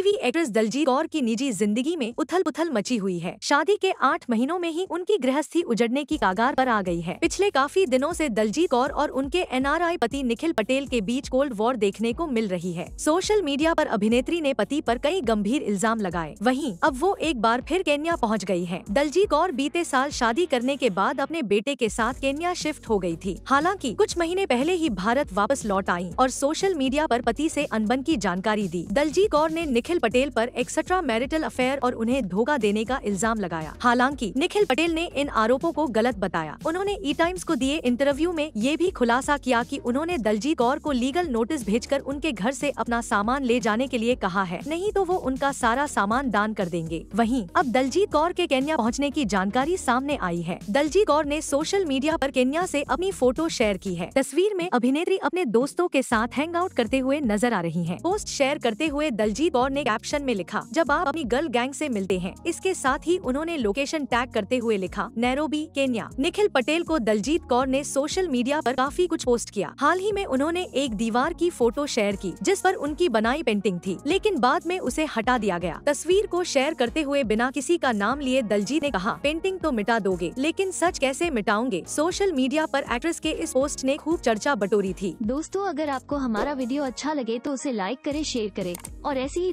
TV actress Daljit Kaur की निजी जिंदगी में उथल पुथल मची हुई है शादी के आठ महीनों में ही उनकी गृहस्थी उजड़ने की कागार पर आ गई है पिछले काफी दिनों से दलजीत कौर और उनके एनआरआई पति निखिल पटेल के बीच कोल्ड वॉर देखने को मिल रही है सोशल मीडिया पर अभिनेत्री ने पति पर कई गंभीर इल्जाम लगाए वहीं अब वो एक बार फिर केन्या पहुँच गयी है दलजीत कौर बीते साल शादी करने के बाद अपने बेटे के साथ केन्या शिफ्ट हो गयी थी हालाँकि कुछ महीने पहले ही भारत वापस लौट आई और सोशल मीडिया आरोप पति ऐसी अनबन की जानकारी दी दलजीत कौर ने निखिल निखिल पटेल पर एक्सेट्रा मैरिटल अफेयर और उन्हें धोखा देने का इल्जाम लगाया हालांकि निखिल पटेल ने इन आरोपों को गलत बताया उन्होंने ई टाइम्स को दिए इंटरव्यू में ये भी खुलासा किया कि उन्होंने दलजीत कौर को लीगल नोटिस भेजकर उनके घर से अपना सामान ले जाने के लिए कहा है नहीं तो वो उनका सारा सामान दान कर देंगे वही अब दलजीत कौर के केन्या पहुँचने की जानकारी सामने आई है दलजीत कौर ने सोशल मीडिया आरोप केन्या ऐसी अपनी फोटो शेयर की है तस्वीर में अभिनेत्री अपने दोस्तों के साथ हैंग आउट करते हुए नजर आ रही है पोस्ट शेयर करते हुए दलजीत कौर ने अपने कैप्शन में लिखा जब आप अपनी गर्ल गैंग से मिलते हैं इसके साथ ही उन्होंने लोकेशन टैग करते हुए लिखा नैरोबी केन्या निखिल पटेल को दलजीत कौर ने सोशल मीडिया पर काफी कुछ पोस्ट किया हाल ही में उन्होंने एक दीवार की फोटो शेयर की जिस पर उनकी बनाई पेंटिंग थी लेकिन बाद में उसे हटा दिया गया तस्वीर को शेयर करते हुए बिना किसी का नाम लिए दलजीत ने कहा पेंटिंग तो मिटा दोगे लेकिन सच कैसे मिटाओगे सोशल मीडिया पर एक्ट्रेस के इस पोस्ट ने खूब चर्चा बटोरी थी दोस्तों अगर आपको हमारा वीडियो अच्छा लगे तो उसे लाइक करे शेयर करे और ऐसी ही